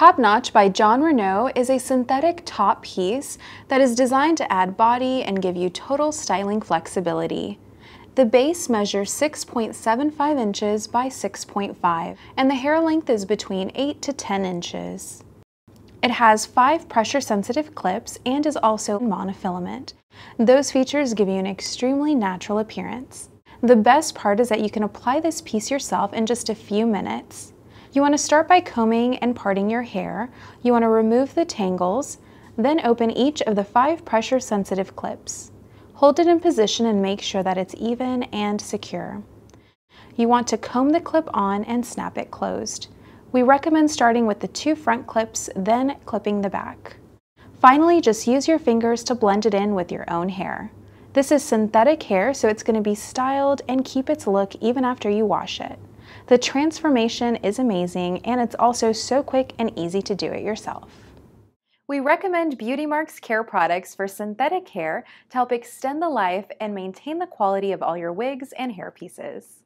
Top Notch by John Renault is a synthetic top piece that is designed to add body and give you total styling flexibility. The base measures 6.75 inches by 6.5, and the hair length is between 8 to 10 inches. It has five pressure-sensitive clips and is also monofilament. Those features give you an extremely natural appearance. The best part is that you can apply this piece yourself in just a few minutes. You want to start by combing and parting your hair. You want to remove the tangles, then open each of the five pressure sensitive clips. Hold it in position and make sure that it's even and secure. You want to comb the clip on and snap it closed. We recommend starting with the two front clips, then clipping the back. Finally, just use your fingers to blend it in with your own hair. This is synthetic hair, so it's going to be styled and keep its look even after you wash it. The transformation is amazing and it's also so quick and easy to do it yourself. We recommend Beauty Marks Care products for synthetic hair to help extend the life and maintain the quality of all your wigs and hair pieces.